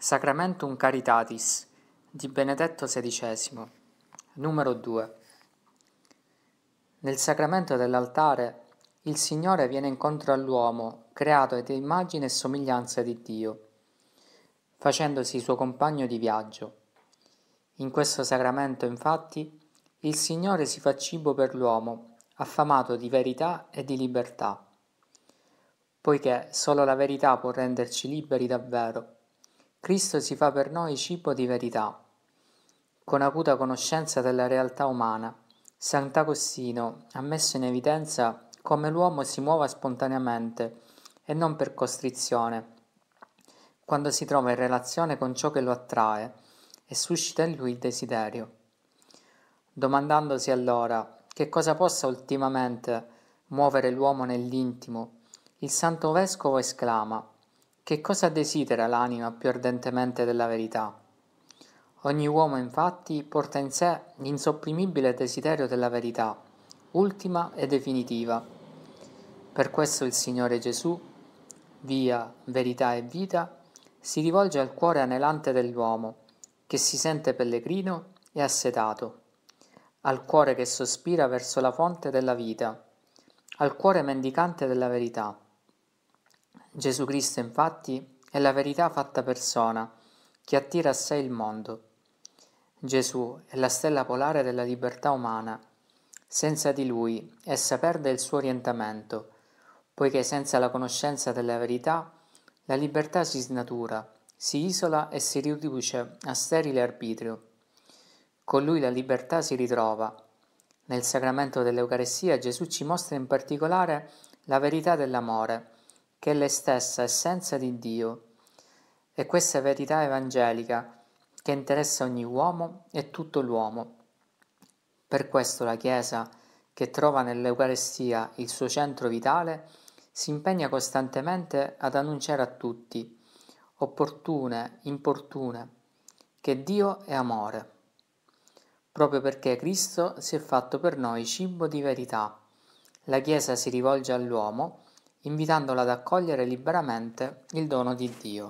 Sacramentum Caritatis di Benedetto XVI, numero 2. Nel sacramento dell'altare il Signore viene incontro all'uomo, creato ed immagine e somiglianza di Dio, facendosi suo compagno di viaggio. In questo sacramento, infatti, il Signore si fa cibo per l'uomo, affamato di verità e di libertà, poiché solo la verità può renderci liberi davvero Cristo si fa per noi cibo di verità, con acuta conoscenza della realtà umana. Sant'Agostino ha messo in evidenza come l'uomo si muova spontaneamente e non per costrizione, quando si trova in relazione con ciò che lo attrae e suscita in lui il desiderio. Domandandosi allora che cosa possa ultimamente muovere l'uomo nell'intimo, il santo vescovo esclama che cosa desidera l'anima più ardentemente della verità? Ogni uomo infatti porta in sé l'insopprimibile desiderio della verità, ultima e definitiva. Per questo il Signore Gesù, via, verità e vita, si rivolge al cuore anelante dell'uomo, che si sente pellegrino e assetato, al cuore che sospira verso la fonte della vita, al cuore mendicante della verità Gesù Cristo infatti è la verità fatta persona, che attira a sé il mondo. Gesù è la stella polare della libertà umana. Senza di lui essa perde il suo orientamento, poiché senza la conoscenza della verità la libertà si snatura, si isola e si riduce a sterile arbitrio. Con lui la libertà si ritrova. Nel sacramento dell'Eucarestia Gesù ci mostra in particolare la verità dell'amore, che è stessa essenza di Dio. E questa verità evangelica che interessa ogni uomo e tutto l'uomo. Per questo la Chiesa, che trova nell'Eucarestia il suo centro vitale, si impegna costantemente ad annunciare a tutti, opportune, importune, che Dio è amore, proprio perché Cristo si è fatto per noi cibo di verità. La Chiesa si rivolge all'uomo invitandola ad accogliere liberamente il dono di Dio.